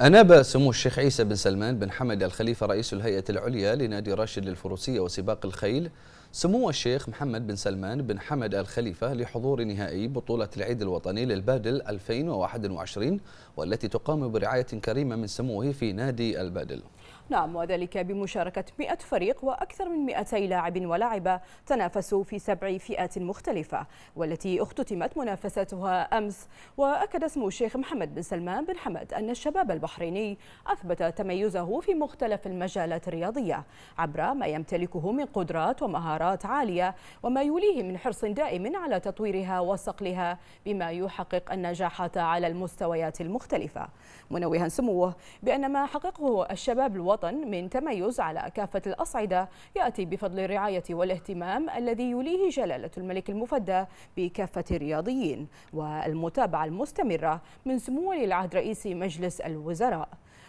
أناب سمو الشيخ عيسى بن سلمان بن حمد الخليفة رئيس الهيئة العليا لنادي راشد للفروسية وسباق الخيل سمو الشيخ محمد بن سلمان بن حمد الخليفة لحضور نهائي بطولة العيد الوطني للبادل 2021 والتي تقام برعاية كريمة من سموه في نادي البادل نعم وذلك بمشاركة 100 فريق وأكثر من 200 لاعب ولاعبة تنافسوا في سبع فئات مختلفة والتي اختتمت منافستها أمس وأكد اسم الشيخ محمد بن سلمان بن حمد أن الشباب البحريني أثبت تميزه في مختلف المجالات الرياضية عبر ما يمتلكه من قدرات ومهارات عالية وما يوليه من حرص دائم على تطويرها وصقلها بما يحقق النجاحات على المستويات المختلفة منوها سموه بأن ما حققه الشباب الوطني الوطن من تميز على كافة الأصعدة يأتي بفضل الرعاية والاهتمام الذي يوليه جلالة الملك المفدى بكافة الرياضيين والمتابعة المستمرة من سمو ولي العهد رئيس مجلس الوزراء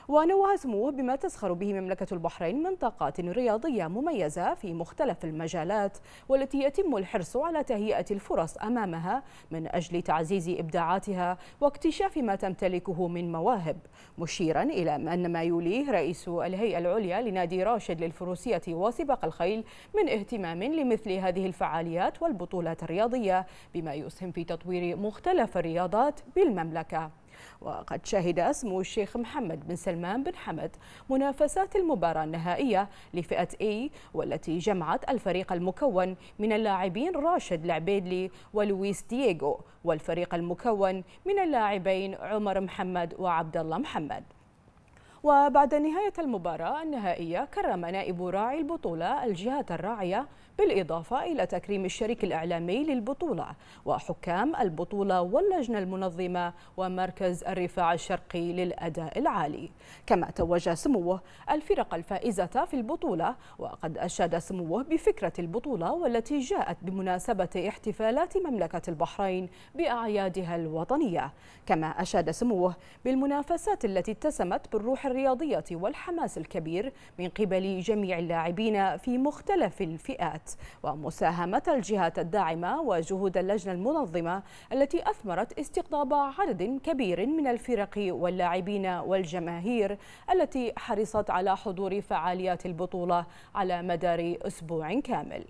ونوه سموه بما تزخر به مملكة البحرين من طاقات رياضية مميزة في مختلف المجالات والتي يتم الحرص على تهيئة الفرص أمامها من أجل تعزيز إبداعاتها واكتشاف ما تمتلكه من مواهب مشيرا إلى أن ما يوليه رئيس الهيئة العليا لنادي راشد للفروسية وسباق الخيل من اهتمام لمثل هذه الفعاليات والبطولات الرياضية بما يسهم في تطوير مختلف الرياضات بالمملكة وقد شهد اسم الشيخ محمد بن سلمان بن حمد منافسات المباراة النهائية لفئة إي والتي جمعت الفريق المكون من اللاعبين راشد العبيدلي ولويس دييغو والفريق المكون من اللاعبين عمر محمد وعبد الله محمد وبعد نهاية المباراة النهائية كرم نائب راعي البطولة الجهة الراعية بالإضافة إلى تكريم الشريك الإعلامي للبطولة وحكام البطولة واللجنة المنظمة ومركز الرفاع الشرقي للأداء العالي كما توج سموه الفرق الفائزة في البطولة وقد أشاد سموه بفكرة البطولة والتي جاءت بمناسبة احتفالات مملكة البحرين بأعيادها الوطنية كما أشاد سموه بالمنافسات التي اتسمت بالروح الرياضية والحماس الكبير من قبل جميع اللاعبين في مختلف الفئات ومساهمة الجهات الداعمة وجهود اللجنة المنظمة التي أثمرت استقطاب عدد كبير من الفرق واللاعبين والجماهير التي حرصت على حضور فعاليات البطولة على مدار أسبوع كامل